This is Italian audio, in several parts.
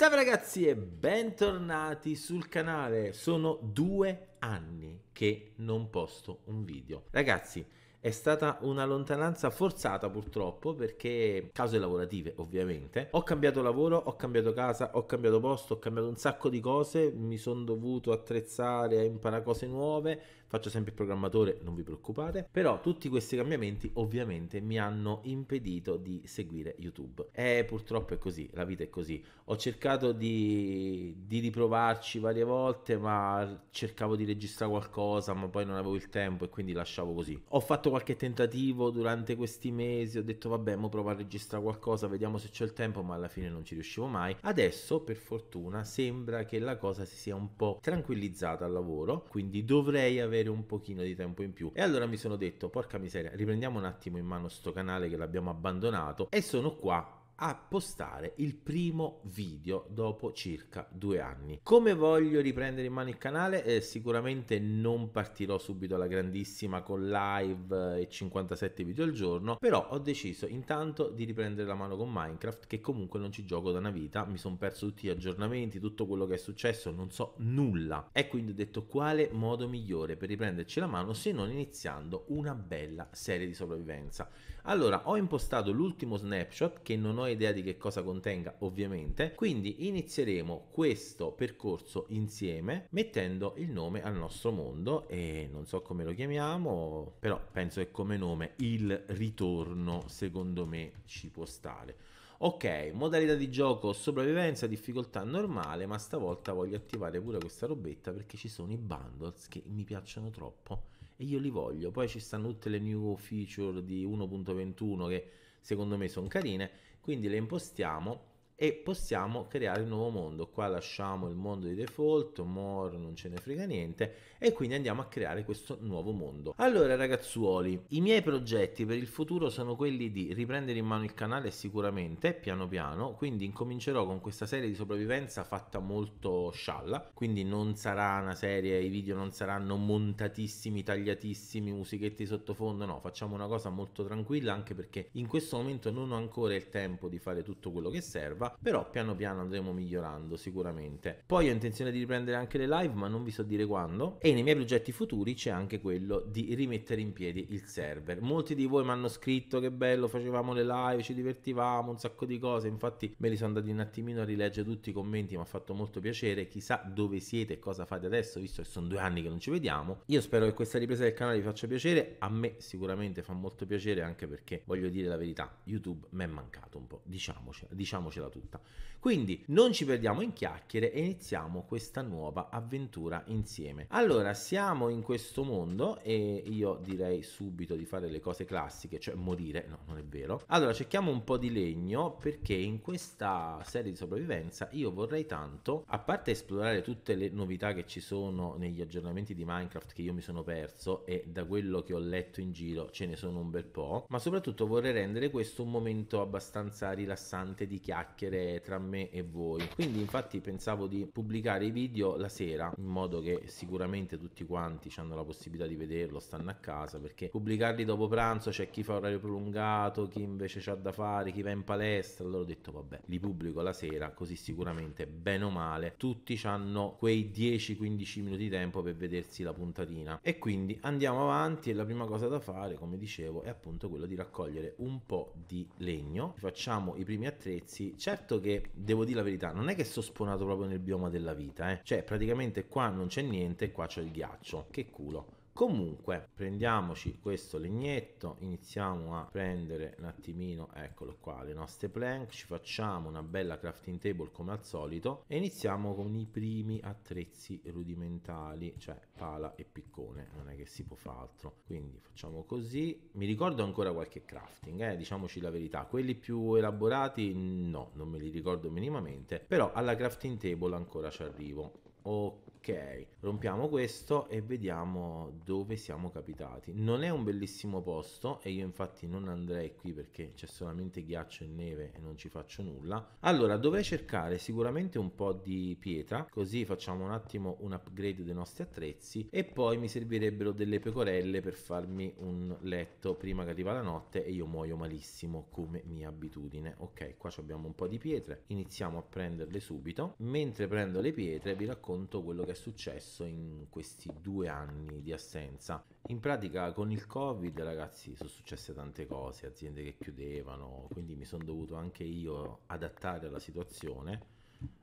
Salve ragazzi e bentornati sul canale, sono due anni che non posto un video. Ragazzi, è stata una lontananza forzata purtroppo perché cause lavorative ovviamente ho cambiato lavoro ho cambiato casa ho cambiato posto ho cambiato un sacco di cose mi sono dovuto attrezzare a imparare cose nuove faccio sempre il programmatore, non vi preoccupate, però tutti questi cambiamenti ovviamente mi hanno impedito di seguire YouTube. E purtroppo è così, la vita è così. Ho cercato di, di riprovarci varie volte, ma cercavo di registrare qualcosa, ma poi non avevo il tempo e quindi lasciavo così. Ho fatto qualche tentativo durante questi mesi, ho detto vabbè, mo provo a registrare qualcosa, vediamo se c'è il tempo, ma alla fine non ci riuscivo mai. Adesso, per fortuna, sembra che la cosa si sia un po' tranquillizzata al lavoro, quindi dovrei avere avere un pochino di tempo in più. E allora mi sono detto, porca miseria, riprendiamo un attimo in mano sto canale che l'abbiamo abbandonato e sono qua a postare il primo video dopo circa due anni. Come voglio riprendere in mano il canale? Eh, sicuramente non partirò subito alla grandissima con live e 57 video al giorno, però ho deciso intanto di riprendere la mano con Minecraft che comunque non ci gioco da una vita, mi sono perso tutti gli aggiornamenti, tutto quello che è successo, non so nulla. E quindi ho detto quale modo migliore per riprenderci la mano se non iniziando una bella serie di sopravvivenza. Allora, ho impostato l'ultimo snapshot che non ho idea di che cosa contenga, ovviamente, quindi inizieremo questo percorso insieme mettendo il nome al nostro mondo e non so come lo chiamiamo, però penso che come nome il ritorno secondo me ci può stare. Ok, modalità di gioco sopravvivenza, difficoltà normale, ma stavolta voglio attivare pure questa robetta perché ci sono i bundles che mi piacciono troppo e io li voglio. Poi ci stanno tutte le new feature di 1.21 che secondo me sono carine, quindi le impostiamo e possiamo creare un nuovo mondo. Qua lasciamo il mondo di default, more non ce ne frega niente e quindi andiamo a creare questo nuovo mondo. Allora ragazzuoli, i miei progetti per il futuro sono quelli di riprendere in mano il canale sicuramente, piano piano, quindi incomincerò con questa serie di sopravvivenza fatta molto scialla, quindi non sarà una serie, i video non saranno montatissimi, tagliatissimi, musichetti sottofondo, no, facciamo una cosa molto tranquilla anche perché in questo momento non ho ancora il tempo di fare tutto quello che serva però piano piano andremo migliorando sicuramente. Poi ho intenzione di riprendere anche le live, ma non vi so dire quando, e nei miei progetti futuri c'è anche quello di rimettere in piedi il server. Molti di voi mi hanno scritto che bello, facevamo le live, ci divertivamo, un sacco di cose, infatti me li sono andati un attimino a rileggere tutti i commenti, mi ha fatto molto piacere, chissà dove siete e cosa fate adesso, visto che sono due anni che non ci vediamo. Io spero che questa ripresa del canale vi faccia piacere, a me sicuramente fa molto piacere anche perché voglio dire la verità, YouTube mi è mancato un po', diciamocela, diciamocela tutti tutta. Quindi non ci perdiamo in chiacchiere e iniziamo questa nuova avventura insieme. Allora, siamo in questo mondo e io direi subito di fare le cose classiche, cioè morire, no, non è vero. Allora, cerchiamo un po' di legno perché in questa serie di sopravvivenza io vorrei tanto, a parte esplorare tutte le novità che ci sono negli aggiornamenti di Minecraft che io mi sono perso e da quello che ho letto in giro ce ne sono un bel po', ma soprattutto vorrei rendere questo un momento abbastanza rilassante di chiacchiere discutere tra me e voi. Quindi infatti pensavo di pubblicare i video la sera in modo che sicuramente tutti quanti hanno la possibilità di vederlo, stanno a casa perché pubblicarli dopo pranzo c'è chi fa orario prolungato, chi invece ha da fare, chi va in palestra, allora ho detto vabbè, li pubblico la sera così sicuramente bene o male tutti hanno quei 10-15 minuti di tempo per vedersi la puntatina. E quindi andiamo avanti e la prima cosa da fare, come dicevo, è appunto quello di raccogliere un po' di legno. Facciamo i primi attrezzi. C'è certo che devo dire la verità, non è che sono spawnato proprio nel bioma della vita, eh. Cioè, praticamente qua non c'è niente e qua c'è il ghiaccio. Che culo comunque prendiamoci questo legnetto iniziamo a prendere un attimino eccolo qua le nostre plank ci facciamo una bella crafting table come al solito e iniziamo con i primi attrezzi rudimentali cioè pala e piccone non è che si può fare altro quindi facciamo così mi ricordo ancora qualche crafting eh, diciamoci la verità quelli più elaborati no non me li ricordo minimamente però alla crafting table ancora ci arrivo ok ok, rompiamo questo e vediamo dove siamo capitati. Non è un bellissimo posto e io infatti non andrei qui perché c'è solamente ghiaccio e neve e non ci faccio nulla. Allora, dovrei cercare sicuramente un po' di pietra, così facciamo un attimo un upgrade dei nostri attrezzi e poi mi servirebbero delle pecorelle per farmi un letto prima che arriva la notte e io muoio malissimo come mia abitudine. Ok, qua abbiamo un po' di pietre, iniziamo a prenderle subito. Mentre prendo le pietre vi racconto quello che che è successo in questi due anni di assenza. In pratica con il Covid ragazzi sono successe tante cose, aziende che chiudevano, quindi mi sono dovuto anche io adattare alla situazione,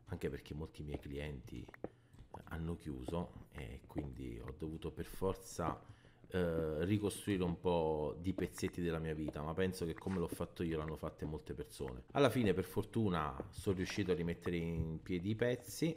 anche perché molti miei clienti hanno chiuso e quindi ho dovuto per forza eh, ricostruire un po' di pezzetti della mia vita, ma penso che come l'ho fatto io l'hanno fatte molte persone. Alla fine per fortuna sono riuscito a rimettere in piedi i pezzi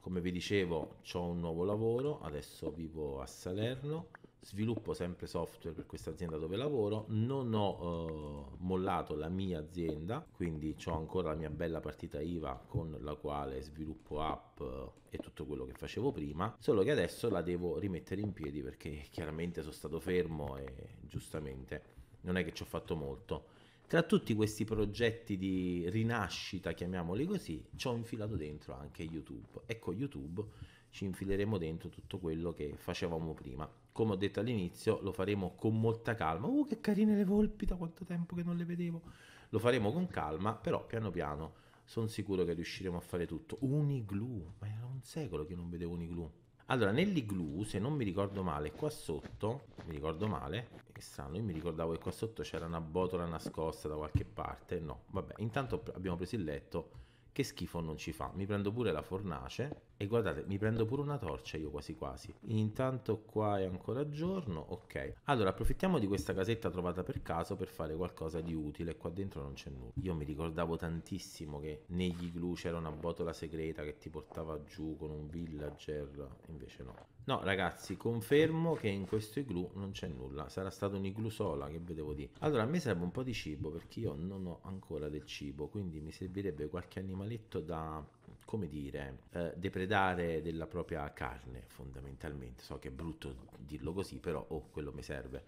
come vi dicevo, ho un nuovo lavoro, adesso vivo a Salerno, sviluppo sempre software per questa azienda dove lavoro, non ho eh, mollato la mia azienda, quindi ho ancora la mia bella partita IVA con la quale sviluppo app eh, e tutto quello che facevo prima, solo che adesso la devo rimettere in piedi perché chiaramente sono stato fermo e giustamente non è che ci ho fatto molto tra tutti questi progetti di rinascita, chiamiamoli così, ci ho infilato dentro anche YouTube. Ecco, YouTube ci infileremo dentro tutto quello che facevamo prima. Come ho detto all'inizio, lo faremo con molta calma. Uh, che carine le volpi, da quanto tempo che non le vedevo. Lo faremo con calma, però piano piano sono sicuro che riusciremo a fare tutto. Uniglu, ma era un secolo che non vedevo Uniglu. Allora, nell'iglu, se non mi ricordo male, qua sotto, mi ricordo male, che strano, io mi ricordavo che qua sotto c'era una botola nascosta da qualche parte, no, vabbè, intanto abbiamo preso il letto che schifo non ci fa. Mi prendo pure la fornace e guardate, mi prendo pure una torcia io quasi quasi. Intanto qua è ancora giorno, ok. Allora approfittiamo di questa casetta trovata per caso per fare qualcosa di utile. Qua dentro non c'è nulla. Io mi ricordavo tantissimo che negli glu c'era una botola segreta che ti portava giù con un villager, invece no. No, ragazzi, confermo che in questo igloo non c'è nulla. Sarà stato un igloo sola che vedevo dire. Allora, a me serve un po' di cibo perché io non ho ancora del cibo, quindi mi servirebbe qualche animaletto da, come dire, eh, depredare della propria carne, fondamentalmente. So che è brutto dirlo così, però oh, quello mi serve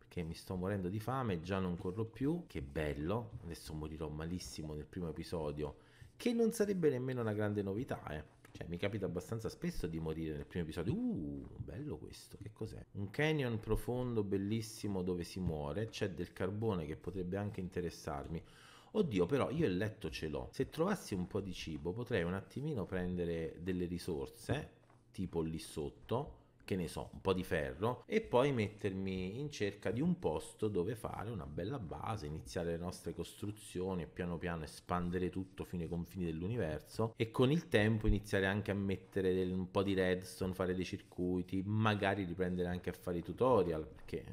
Perché mi sto morendo di fame, già non corro più, che bello, adesso morirò malissimo nel primo episodio, che non sarebbe nemmeno una grande novità, eh. Cioè, mi capita abbastanza spesso di morire nel primo episodio. Uh, bello questo, che cos'è? Un canyon profondo, bellissimo, dove si muore, c'è del carbone che potrebbe anche interessarmi. Oddio, però io il letto ce l'ho. Se trovassi un po' di cibo, potrei un attimino prendere delle risorse, tipo lì sotto, che ne so, un po' di ferro e poi mettermi in cerca di un posto dove fare una bella base, iniziare le nostre costruzioni e piano piano espandere tutto fino ai confini dell'universo e con il tempo iniziare anche a mettere del, un po' di redstone, fare dei circuiti, magari riprendere anche a fare i tutorial perché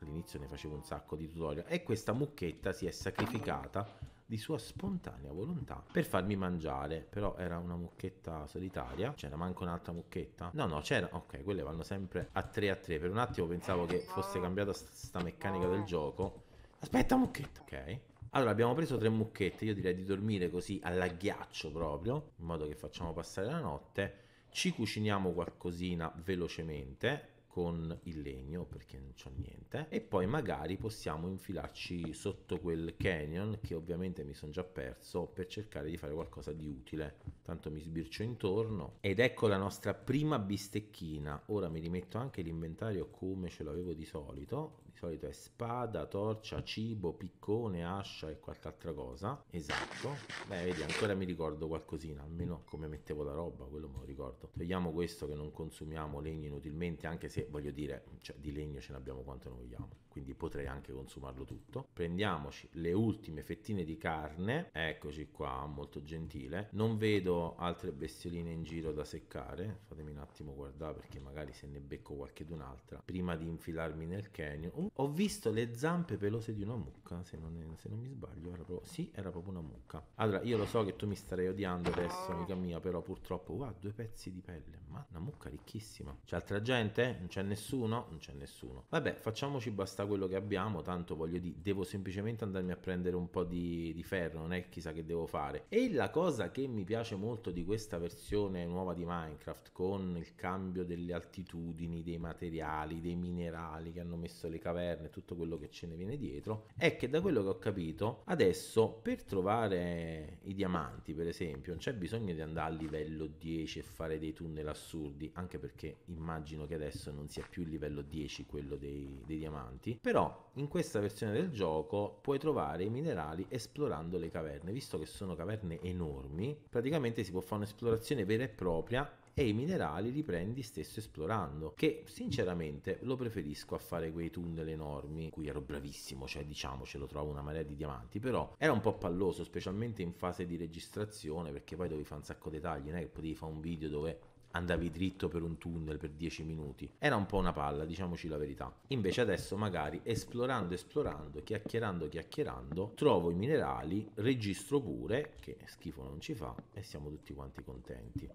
all'inizio ne facevo un sacco di tutorial e questa mucchetta si è sacrificata di sua spontanea volontà per farmi mangiare. Però era una mucchetta solitaria. C'era manco un'altra mucchetta? No, no, c'era. Ok, quelle vanno sempre a 3 a 3. Per un attimo pensavo che fosse cambiata sta meccanica del gioco. Aspetta, mucchetta. Ok. Allora, abbiamo preso tre mucchette. Io direi di dormire così all'agghiaccio proprio, in modo che facciamo passare la notte. Ci cuciniamo qualcosina velocemente con il legno perché non c'ho niente e poi magari possiamo infilarci sotto quel canyon che ovviamente mi sono già perso per cercare di fare qualcosa di utile tanto mi sbircio intorno ed ecco la nostra prima bistecchina ora mi rimetto anche l'inventario come ce l'avevo di solito solito è spada, torcia, cibo, piccone, ascia e qualche altra cosa. Esatto. Beh, vedi, ancora mi ricordo qualcosina, almeno come mettevo la roba, quello me lo ricordo. Togliamo questo che non consumiamo legno inutilmente, anche se voglio dire, cioè, di legno ce n'abbiamo quanto ne vogliamo quindi potrei anche consumarlo tutto. Prendiamoci le ultime fettine di carne, eccoci qua, molto gentile. Non vedo altre bestioline in giro da seccare, fatemi un attimo guardare perché magari se ne becco qualchedun'altra prima di infilarmi nel canyon. ho visto le zampe pelose di una mucca, se non, è, se non mi sbaglio, era proprio, sì, era proprio una mucca. Allora, io lo so che tu mi starei odiando adesso, amica mia, però purtroppo, wow, due pezzi di pelle, ma una mucca ricchissima. C'è altra gente? Non c'è nessuno? Non c'è nessuno. Vabbè, facciamoci basta quello che abbiamo, tanto voglio dire, devo semplicemente andarmi a prendere un po' di, di ferro, non è chissà che devo fare. E la cosa che mi piace molto di questa versione nuova di Minecraft, con il cambio delle altitudini, dei materiali, dei minerali che hanno messo le caverne, tutto quello che ce ne viene dietro, è che da quello che ho capito, adesso per trovare i diamanti, per esempio, non c'è bisogno di andare a livello 10 e fare dei tunnel assurdi, anche perché immagino che adesso non sia più il livello 10 quello dei, dei diamanti, però in questa versione del gioco puoi trovare i minerali esplorando le caverne, visto che sono caverne enormi, praticamente si può fare un'esplorazione vera e propria e i minerali li prendi stesso esplorando che sinceramente lo preferisco a fare quei tunnel enormi in cui ero bravissimo cioè diciamo ce lo trovo una marea di diamanti però era un po' palloso specialmente in fase di registrazione perché poi dovevi fare un sacco di tagli non è che potevi fare un video dove andavi dritto per un tunnel per 10 minuti. Era un po' una palla, diciamoci la verità. Invece adesso magari esplorando, esplorando, chiacchierando, chiacchierando, trovo i minerali, registro pure, che schifo non ci fa, e siamo tutti quanti contenti.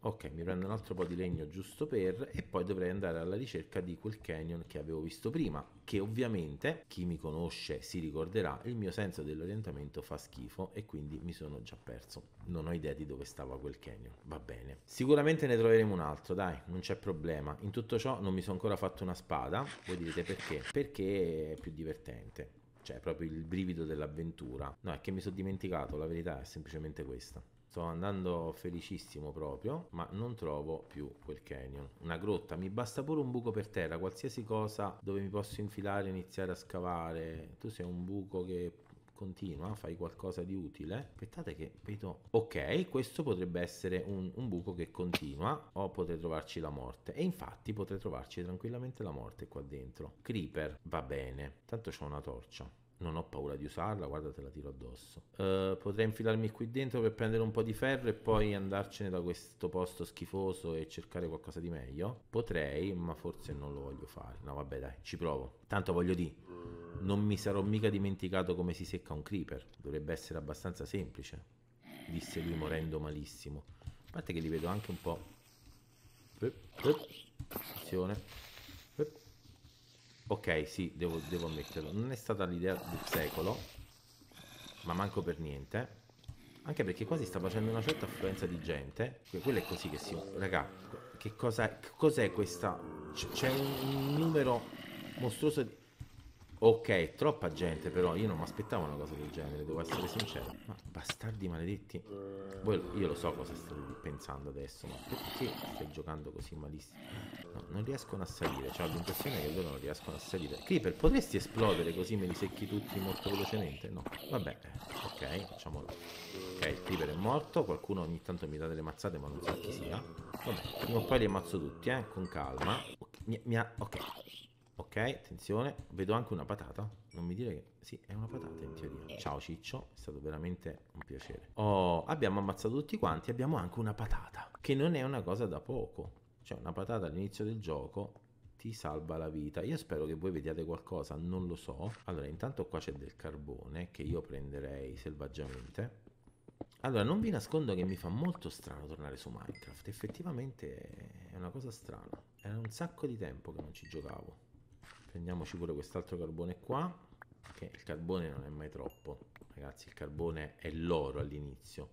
Ok, mi prendo un altro po' di legno giusto per, e poi dovrei andare alla ricerca di quel canyon che avevo visto prima, che ovviamente, chi mi conosce si ricorderà, il mio senso dell'orientamento fa schifo e quindi mi sono già perso. Non ho idea di dove stava quel canyon, va bene. Sicuramente ne trovo troveremo un altro, dai, non c'è problema. In tutto ciò non mi sono ancora fatto una spada, voi direte perché? Perché è più divertente, cioè proprio il brivido dell'avventura. No, è che mi sono dimenticato, la verità è semplicemente questa. Sto andando felicissimo proprio, ma non trovo più quel canyon. Una grotta, mi basta pure un buco per terra, qualsiasi cosa dove mi posso infilare e iniziare a scavare. Tu sei un buco che continua, fai qualcosa di utile. Aspettate che vedo... Ok, questo potrebbe essere un, un buco che continua o potrei trovarci la morte. E infatti potrei trovarci tranquillamente la morte qua dentro. Creeper, va bene. Tanto c'ho una torcia non ho paura di usarla, guarda te la tiro addosso. Uh, potrei infilarmi qui dentro per prendere un po' di ferro e poi andarcene da questo posto schifoso e cercare qualcosa di meglio? Potrei, ma forse non lo voglio fare. No vabbè dai, ci provo. Tanto voglio dire, non mi sarò mica dimenticato come si secca un creeper. Dovrebbe essere abbastanza semplice, disse lui morendo malissimo. A parte che li vedo anche un po'... Eh, eh, attenzione. Ok, sì, devo, devo ammetterlo. Non è stata l'idea del secolo, ma manco per niente. Anche perché quasi sta facendo una certa affluenza di gente. Quello è così che si... Raga, che cos'è cos questa... C'è un numero mostruoso di... Ok, troppa gente però, io non mi aspettavo una cosa del genere, devo essere sincero. Ma bastardi maledetti. Voi, io lo so cosa state pensando adesso, ma perché stai giocando così malissimo? No, non riescono a salire, cioè, ho l'impressione che loro non riescono a salire. Creeper, potresti esplodere così me li secchi tutti molto velocemente? No, vabbè, ok, facciamolo. Ok, il Creeper è morto, qualcuno ogni tanto mi dà delle mazzate ma non so chi sia. Vabbè, prima o poi li ammazzo tutti, eh, con calma. Ok, mia, mia, ok. Ok, attenzione, vedo anche una patata. Non mi dire che... Sì, è una patata in teoria. Eh. Ciao Ciccio, è stato veramente un piacere. Oh, abbiamo ammazzato tutti quanti, abbiamo anche una patata, che non è una cosa da poco. Cioè una patata all'inizio del gioco ti salva la vita. Io spero che voi vediate qualcosa, non lo so. Allora, intanto qua c'è del carbone che io prenderei selvaggiamente. Allora, non vi nascondo che mi fa molto strano tornare su Minecraft. Effettivamente è una cosa strana. Era un sacco di tempo che non ci giocavo prendiamoci pure quest'altro carbone qua che il carbone non è mai troppo ragazzi il carbone è l'oro all'inizio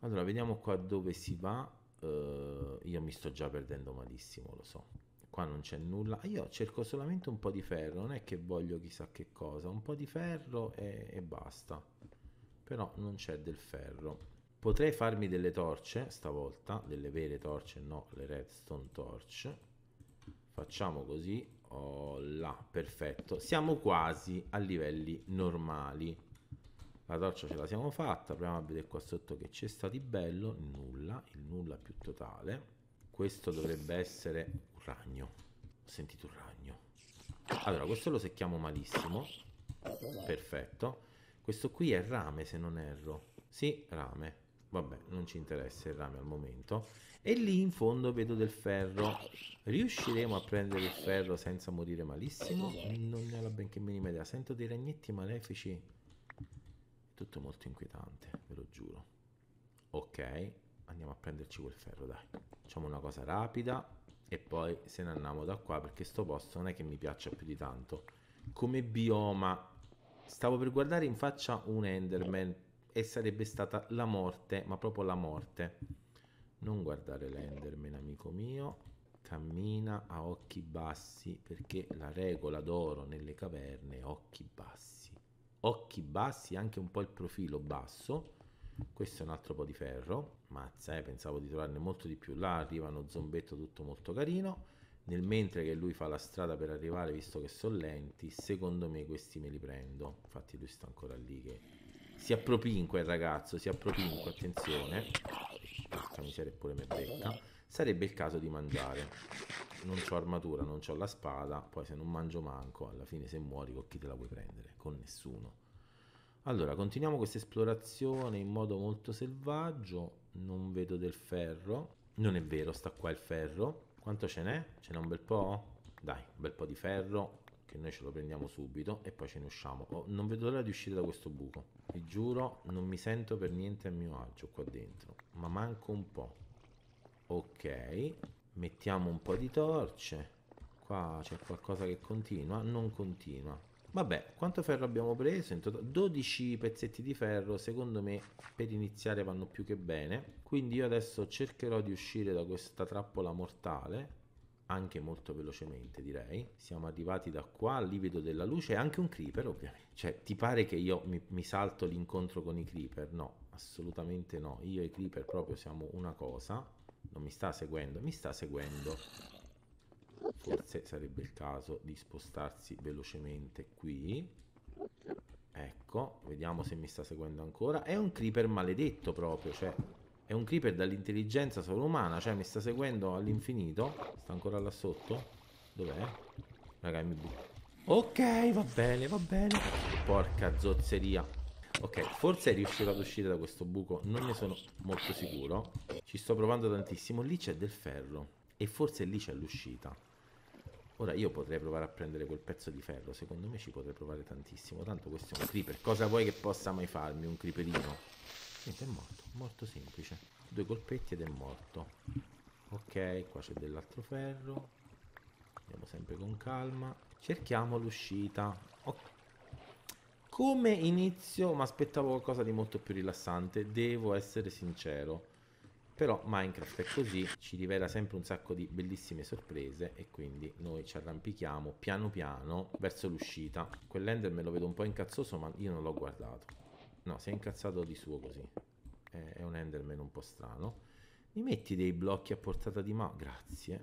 allora vediamo qua dove si va uh, io mi sto già perdendo malissimo lo so qua non c'è nulla ah, io cerco solamente un po' di ferro non è che voglio chissà che cosa un po' di ferro e, e basta però non c'è del ferro potrei farmi delle torce stavolta delle vere torce no le redstone torch facciamo così oh, là, perfetto. Siamo quasi a livelli normali. La torcia ce la siamo fatta, proviamo a vedere qua sotto che c'è stato di bello, nulla, il nulla più totale. Questo dovrebbe essere un ragno. Ho sentito un ragno. Allora, questo lo secchiamo malissimo. Perfetto. Questo qui è rame, se non erro. Sì, rame vabbè, non ci interessa il rame al momento. E lì in fondo vedo del ferro. Riusciremo a prendere il ferro senza morire malissimo? Non ne ho la benché minima idea. Sento dei ragnetti malefici. Tutto molto inquietante, ve lo giuro. Ok, andiamo a prenderci quel ferro, dai. Facciamo una cosa rapida e poi se ne andiamo da qua perché sto posto non è che mi piaccia più di tanto. Come bioma, stavo per guardare in faccia un Enderman e sarebbe stata la morte, ma proprio la morte. Non guardare l'Enderman, amico mio. Cammina a occhi bassi perché la regola d'oro nelle caverne è occhi bassi. Occhi bassi, anche un po' il profilo basso. Questo è un altro po' di ferro. Mazza, eh, pensavo di trovarne molto di più. Là arriva uno zombetto tutto molto carino. Nel mentre che lui fa la strada per arrivare, visto che sono lenti, secondo me questi me li prendo. Infatti lui sta ancora lì che si appropinqua il ragazzo, si appropinqua, attenzione. Porca miseria, pure me becca. Sarebbe il caso di mangiare. Non ho armatura, non ho la spada, poi se non mangio manco, alla fine se muori con chi te la puoi prendere? Con nessuno. Allora, continuiamo questa esplorazione in modo molto selvaggio. Non vedo del ferro. Non è vero, sta qua il ferro. Quanto ce n'è? Ce n'è un bel po'? Dai, un bel po' di ferro che noi ce lo prendiamo subito e poi ce ne usciamo. Oh, non vedo l'ora di uscire da questo buco. Vi giuro, non mi sento per niente a mio agio qua dentro, ma manco un po'. Ok, mettiamo un po' di torce. Qua c'è qualcosa che continua, non continua. Vabbè, quanto ferro abbiamo preso? 12 pezzetti di ferro, secondo me per iniziare vanno più che bene. Quindi io adesso cercherò di uscire da questa trappola mortale anche molto velocemente direi, siamo arrivati da qua al livido della luce, anche un creeper ovviamente, cioè ti pare che io mi, mi salto l'incontro con i creeper? No, assolutamente no, io e i creeper proprio siamo una cosa, non mi sta seguendo, mi sta seguendo, forse sarebbe il caso di spostarsi velocemente qui, ecco, vediamo se mi sta seguendo ancora, è un creeper maledetto proprio, cioè è un creeper dall'intelligenza sovrumana, cioè mi sta seguendo all'infinito. Sta ancora là sotto. Dov'è? Raga, mi butto. Ok, va bene, va bene. Porca zozzeria. Ok, forse è riuscito ad uscire da questo buco, non ne sono molto sicuro. Ci sto provando tantissimo. Lì c'è del ferro e forse lì c'è l'uscita. Ora io potrei provare a prendere quel pezzo di ferro, secondo me ci potrei provare tantissimo. Tanto questo è un creeper, cosa vuoi che possa mai farmi un creeperino? niente è morto molto semplice due colpetti ed è morto ok qua c'è dell'altro ferro andiamo sempre con calma cerchiamo l'uscita ok come inizio mi aspettavo qualcosa di molto più rilassante, devo essere sincero. Però Minecraft è così, ci rivela sempre un sacco di bellissime sorprese e quindi noi ci arrampichiamo piano piano verso l'uscita. Quell'ender me lo vedo un po' incazzoso ma io non l'ho guardato. No, si è incazzato di suo così. È, un Enderman un po' strano. Mi metti dei blocchi a portata di mano? Grazie.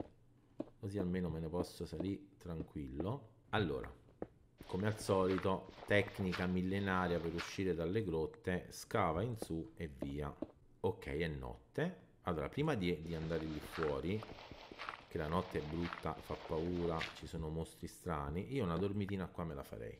Così almeno me ne posso salire tranquillo. Allora, come al solito, tecnica millenaria per uscire dalle grotte. Scava in su e via. Ok, è notte. Allora, prima di, di andare lì fuori, che la notte è brutta, fa paura, ci sono mostri strani, io una dormitina qua me la farei.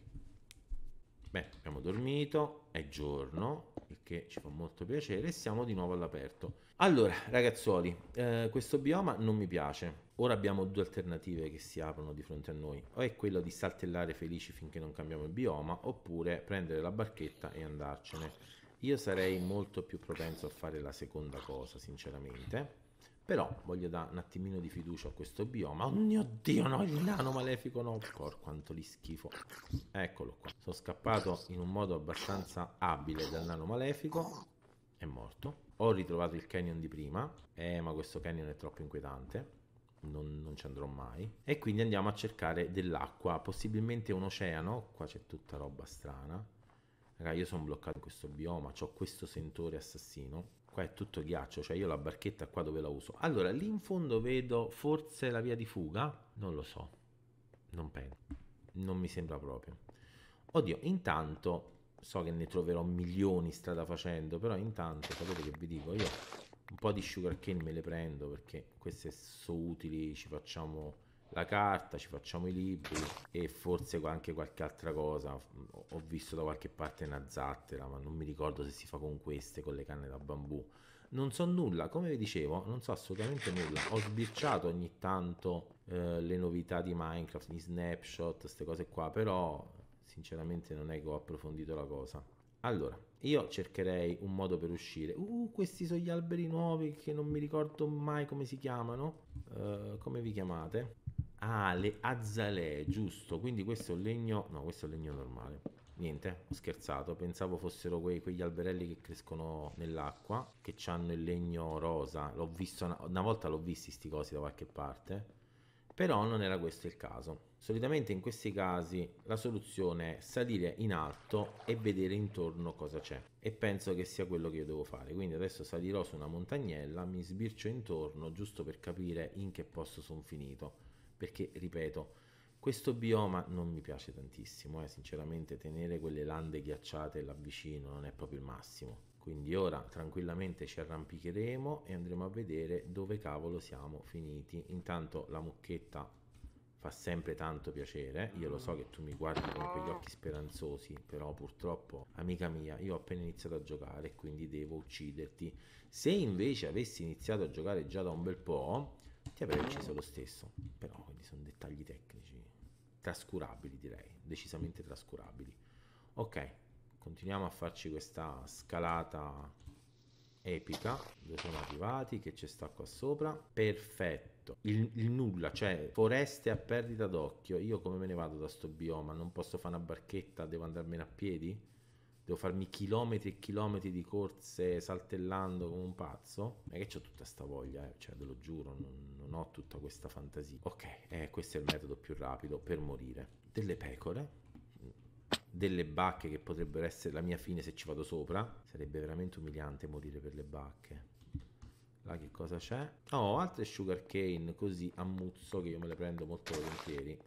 Bene, abbiamo dormito, è giorno, il che ci fa molto piacere, e siamo di nuovo all'aperto. Allora, ragazzuoli, eh, questo bioma non mi piace. Ora abbiamo due alternative che si aprono di fronte a noi, o è quello di saltellare felici finché non cambiamo il bioma, oppure prendere la barchetta e andarcene. Io sarei molto più propenso a fare la seconda cosa, sinceramente. Però voglio dare un attimino di fiducia a questo bioma. Oh mio Dio, no, il nano malefico, no. Cor, quanto li schifo. Eccolo qua. Sono scappato in un modo abbastanza abile dal nano malefico. È morto. Ho ritrovato il canyon di prima. Eh, ma questo canyon è troppo inquietante. Non, non, ci andrò mai. E quindi andiamo a cercare dell'acqua, possibilmente un oceano. Qua c'è tutta roba strana ragazzi, io sono bloccato in questo bioma, ho questo sentore assassino, qua è tutto ghiaccio, cioè io la barchetta qua dove la uso? Allora, lì in fondo vedo forse la via di fuga, non lo so, non penso, non mi sembra proprio. Oddio, intanto so che ne troverò milioni strada facendo, però intanto sapete che vi dico, io un po' di sugar cane me le prendo perché queste sono utili, ci facciamo la carta, ci facciamo i libri e forse anche qualche altra cosa. Ho visto da qualche parte una zattera, ma non mi ricordo se si fa con queste, con le canne da bambù. Non so nulla, come vi dicevo, non so assolutamente nulla. Ho sbirciato ogni tanto eh, le novità di Minecraft, gli snapshot, queste cose qua, però sinceramente non è che ho approfondito la cosa. Allora, io cercherei un modo per uscire. Uh, questi sono gli alberi nuovi che non mi ricordo mai come si chiamano. Uh, come vi chiamate? Ah, le azzalee, giusto. Quindi questo è un legno... No, questo è un legno normale. Niente, ho scherzato, pensavo fossero quei, quegli alberelli che crescono nell'acqua, che hanno il legno rosa. L'ho visto una, una volta l'ho visti sti cosi da qualche parte, però non era questo il caso. Solitamente in questi casi la soluzione è salire in alto e vedere intorno cosa c'è e penso che sia quello che io devo fare. Quindi adesso salirò su una montagnella, mi sbircio intorno giusto per capire in che posto sono finito perché ripeto, questo bioma non mi piace tantissimo, eh, sinceramente tenere quelle lande ghiacciate là vicino non è proprio il massimo. Quindi ora tranquillamente ci arrampicheremo e andremo a vedere dove cavolo siamo finiti. Intanto la mucchetta fa sempre tanto piacere, eh. io lo so che tu mi guardi con quegli occhi speranzosi, però purtroppo, amica mia, io ho appena iniziato a giocare, quindi devo ucciderti. Se invece avessi iniziato a giocare già da un bel po', ti avrei ucciso lo stesso, però quindi sono dettagli tecnici trascurabili direi, decisamente trascurabili. Ok, continuiamo a farci questa scalata epica dove siamo arrivati che c'è sta qua sopra perfetto il, il, nulla cioè foreste a perdita d'occhio io come me ne vado da sto bioma non posso fare una barchetta devo andarmene a piedi devo farmi chilometri e chilometri di corse saltellando come un pazzo, non che ho tutta sta voglia, eh? cioè ve lo giuro, non, non, ho tutta questa fantasia. Ok, eh, questo è il metodo più rapido per morire. Delle pecore, delle bacche che potrebbero essere la mia fine se ci vado sopra, sarebbe veramente umiliante morire per le bacche. Là che cosa c'è? Oh, altre sugar cane così a muzzo che io me le prendo molto volentieri.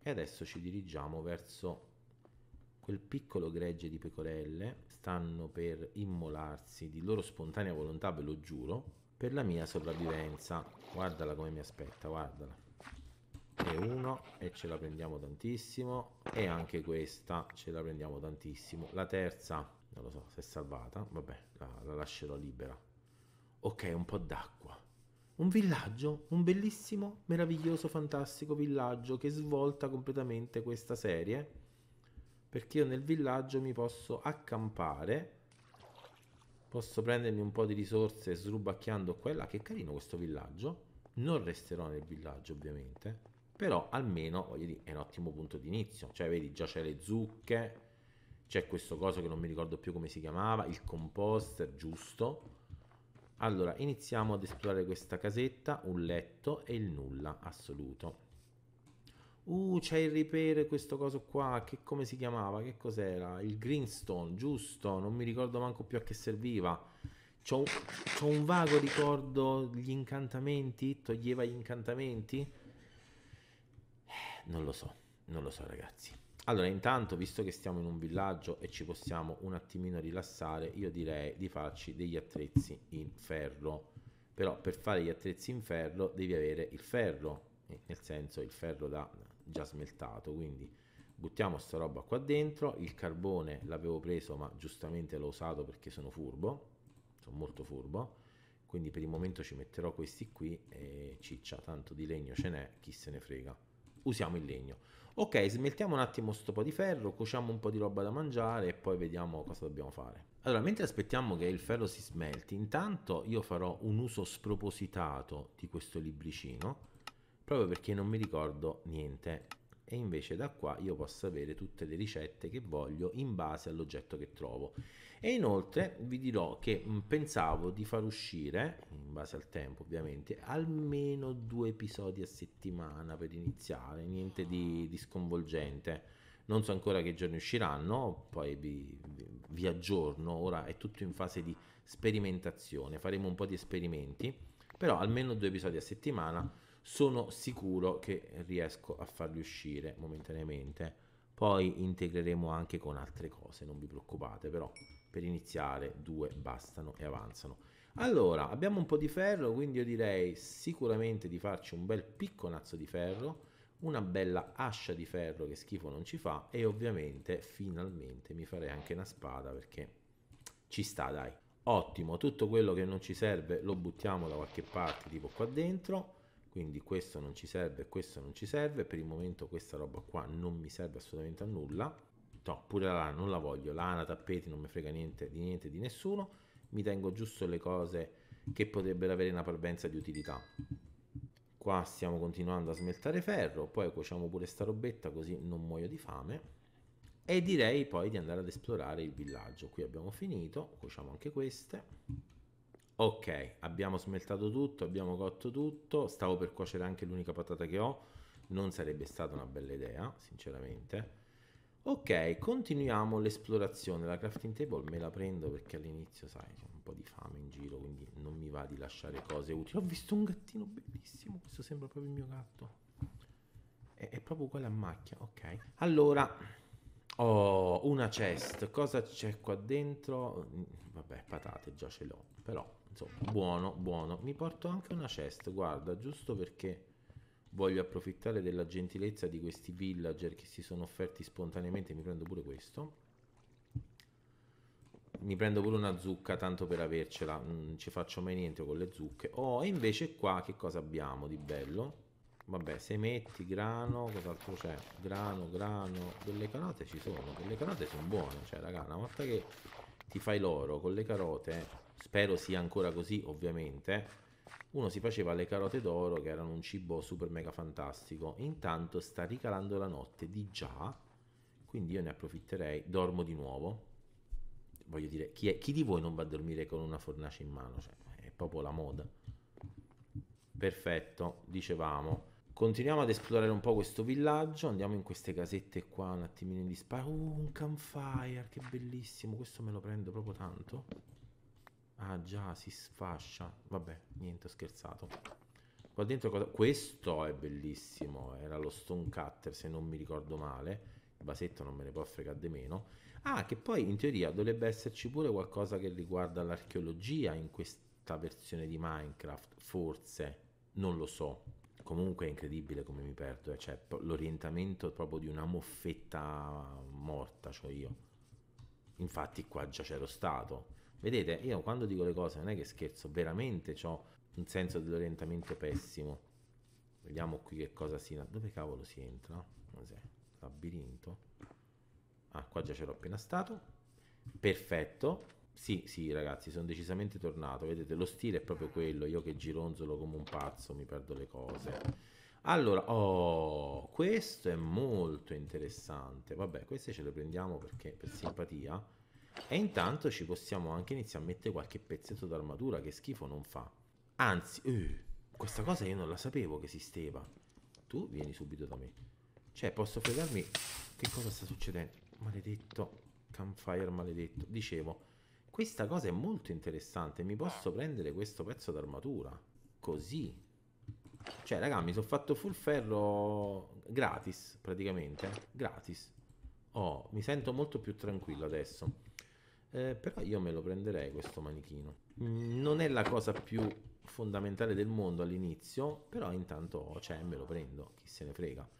E adesso ci dirigiamo verso quel piccolo gregge di pecorelle stanno per immolarsi di loro spontanea volontà, ve lo giuro, per la mia sopravvivenza. Guardala come mi aspetta, guardala. E uno, e ce la prendiamo tantissimo. E anche questa ce la prendiamo tantissimo. La terza, non lo so, se è salvata, vabbè, la, la lascerò libera. Ok, un po' d'acqua un villaggio, un bellissimo, meraviglioso, fantastico villaggio che svolta completamente questa serie perché io nel villaggio mi posso accampare posso prendermi un po' di risorse srubacchiando qua e là che carino questo villaggio non resterò nel villaggio ovviamente però almeno voglio dire è un ottimo punto di inizio cioè vedi già c'è le zucche c'è questo coso che non mi ricordo più come si chiamava il composter giusto allora iniziamo ad esplorare questa casetta un letto e il nulla assoluto Uh, c'è il repair, questo coso qua, che come si chiamava? Che cos'era? Il Greenstone, giusto? Non mi ricordo manco più a che serviva. C'ho, c'ho un vago ricordo, gli incantamenti, toglieva gli incantamenti? Eh, non lo so, non lo so ragazzi. Allora, intanto, visto che stiamo in un villaggio e ci possiamo un attimino rilassare, io direi di farci degli attrezzi in ferro. Però per fare gli attrezzi in ferro devi avere il ferro, eh, nel senso il ferro da già smeltato, quindi buttiamo sta roba qua dentro, il carbone l'avevo preso ma giustamente l'ho usato perché sono furbo, sono molto furbo, quindi per il momento ci metterò questi qui e ciccia, tanto di legno ce n'è, chi se ne frega usiamo il legno. Ok, smeltiamo un attimo sto po' di ferro, cuociamo un po' di roba da mangiare e poi vediamo cosa dobbiamo fare. Allora, mentre aspettiamo che il ferro si smelti, intanto io farò un uso spropositato di questo libricino proprio perché non mi ricordo niente e invece da qua io posso avere tutte le ricette che voglio in base all'oggetto che trovo e inoltre vi dirò che mm, pensavo di far uscire in base al tempo ovviamente almeno due episodi a settimana per iniziare niente di, di sconvolgente non so ancora che giorni usciranno poi vi, vi aggiorno ora è tutto in fase di sperimentazione faremo un po' di esperimenti però almeno due episodi a settimana sono sicuro che riesco a farli uscire momentaneamente. Poi integreremo anche con altre cose, non vi preoccupate, però per iniziare due bastano e avanzano. Allora, abbiamo un po' di ferro, quindi io direi sicuramente di farci un bel picconazzo di ferro, una bella ascia di ferro che schifo non ci fa e ovviamente finalmente mi farei anche una spada perché ci sta, dai. Ottimo, tutto quello che non ci serve lo buttiamo da qualche parte, tipo qua dentro quindi questo non ci serve, questo non ci serve, per il momento questa roba qua non mi serve assolutamente a nulla, no, pure la lana non la voglio, lana, tappeti, non mi frega niente di niente di nessuno, mi tengo giusto le cose che potrebbero avere una parvenza di utilità. Qua stiamo continuando a smeltare ferro, poi cuociamo pure sta robetta così non muoio di fame. E direi poi di andare ad esplorare il villaggio. Qui abbiamo finito, cuociamo anche queste Ok, abbiamo smeltato tutto, abbiamo cotto tutto, stavo per cuocere anche l'unica patata che ho, non sarebbe stata una bella idea, sinceramente. Ok, continuiamo l'esplorazione, la crafting table me la prendo perché all'inizio, sai, ho un po' di fame in giro, quindi non mi va di lasciare cose utili. Ho visto un gattino bellissimo, questo sembra proprio il mio gatto. È, è proprio uguale a macchia, ok. Allora, Oh, una chest. Cosa c'è qua dentro? Mm, vabbè, patate già ce l'ho. Però, insomma, buono, buono. Mi porto anche una chest, guarda, giusto perché voglio approfittare della gentilezza di questi villager che si sono offerti spontaneamente. Mi prendo pure questo. Mi prendo pure una zucca, tanto per avercela. Non mm, ci faccio mai niente con le zucche. Oh, e invece qua che cosa abbiamo di bello? Vabbè, semetti, grano, cos'altro c'è? Grano, grano, delle carote ci sono, delle carote sono buone, cioè raga, una volta che ti fai l'oro con le carote, spero sia ancora così ovviamente, uno si faceva le carote d'oro che erano un cibo super mega fantastico, intanto sta ricalando la notte di già, quindi io ne approfitterei, dormo di nuovo, voglio dire, chi, è, chi di voi non va a dormire con una fornace in mano? Cioè, è proprio la moda. Perfetto, dicevamo. Continuiamo ad esplorare un po' questo villaggio, andiamo in queste casette qua un attimino di sparo. Uh, un campfire, che bellissimo, questo me lo prendo proprio tanto. Ah già, si sfascia. Vabbè, niente, ho scherzato. Qua dentro cosa... Questo è bellissimo, era lo stone cutter se non mi ricordo male. Il vasetto non me ne può fregare di meno. Ah, che poi in teoria dovrebbe esserci pure qualcosa che riguarda l'archeologia in questa versione di Minecraft, forse, non lo so comunque è incredibile come mi perdo, eh, cioè l'orientamento proprio di una moffetta morta, cioè io. Infatti qua già c'è lo stato. Vedete, io quando dico le cose non è che scherzo, veramente ho un senso dell'orientamento pessimo. Vediamo qui che cosa si... Dove cavolo si entra? Cos'è? Labirinto? Ah, qua già c'ero appena stato. Perfetto. Sì, sì, ragazzi, sono decisamente tornato. Vedete, lo stile è proprio quello. Io che gironzolo come un pazzo, mi perdo le cose. Allora, oh, questo è molto interessante. Vabbè, queste ce le prendiamo perché per simpatia. E intanto ci possiamo anche iniziare a mettere qualche pezzetto d'armatura che schifo non fa. Anzi, eh, questa cosa io non la sapevo che esisteva. Tu vieni subito da me. Cioè, posso fregarmi che cosa sta succedendo? Maledetto, campfire maledetto. Dicevo, questa cosa è molto interessante, mi posso eh. prendere questo pezzo d'armatura? Così. Cioè, raga, mi sono fatto full ferro gratis, praticamente. Gratis. Oh, mi sento molto più tranquillo adesso. Eh, però io me lo prenderei questo manichino. Non è la cosa più fondamentale del mondo all'inizio, però intanto cioè, me lo prendo, chi se ne frega.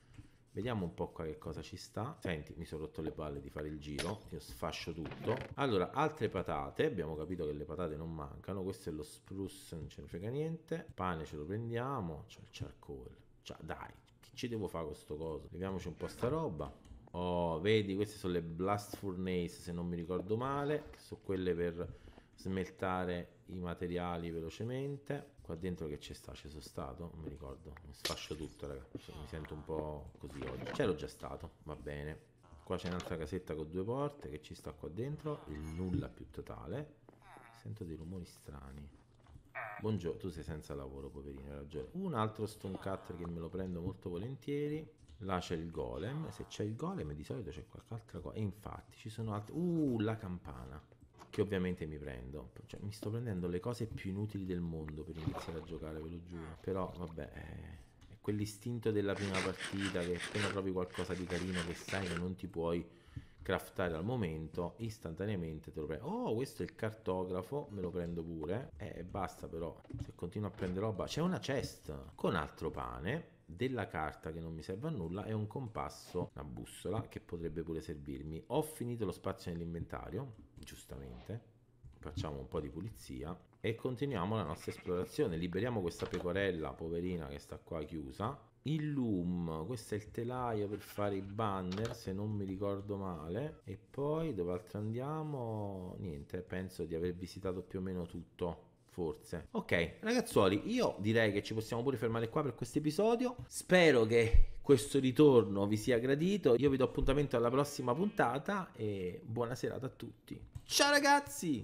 Vediamo un po' qua che cosa ci sta. Senti, mi sono rotto le palle di fare il giro. Io sfascio tutto. Allora, altre patate. Abbiamo capito che le patate non mancano. Questo è lo spruce, non ce ne frega niente. Pane ce lo prendiamo. C'è il charcoal. Cioè, dai, che ci devo fare con questo coso? Leviamoci un po' sta roba. Oh, vedi, queste sono le blast furnace, se non mi ricordo male. Che sono quelle per smeltare i materiali velocemente qua dentro che c'è sta, ci sono stato, non mi ricordo, mi sfascio tutto ragazzi, cioè, mi sento un po' così oggi, c'ero già stato, va bene, qua c'è un'altra casetta con due porte che ci sta qua dentro, il nulla più totale, sento dei rumori strani, buongiorno, tu sei senza lavoro poverino, hai ragione, un altro stone cutter che me lo prendo molto volentieri, là c'è il golem, se c'è il golem di solito c'è qualche altra cosa, e infatti ci sono altri... uh la campana, che ovviamente mi prendo. Cioè, mi sto prendendo le cose più inutili del mondo per iniziare a giocare, ve lo giuro. Però vabbè, eh, è quell'istinto della prima partita che appena trovi qualcosa di carino che sai che non ti puoi craftare al momento, istantaneamente te lo prendo. Oh, questo è il cartografo, me lo prendo pure. Eh, basta però, se continuo a prendere roba. C'è una chest con altro pane della carta che non mi serve a nulla e un compasso, una bussola che potrebbe pure servirmi. Ho finito lo spazio nell'inventario, giustamente. Facciamo un po' di pulizia e continuiamo la nostra esplorazione. Liberiamo questa pecorella poverina che sta qua chiusa. Il loom, questo è il telaio per fare i banner se non mi ricordo male. E poi dove altro andiamo? Niente, penso di aver visitato più o meno tutto forse. Ok, ragazzuoli, io direi che ci possiamo pure fermare qua per questo episodio. Spero che questo ritorno vi sia gradito. Io vi do appuntamento alla prossima puntata e buona serata a tutti. Ciao ragazzi!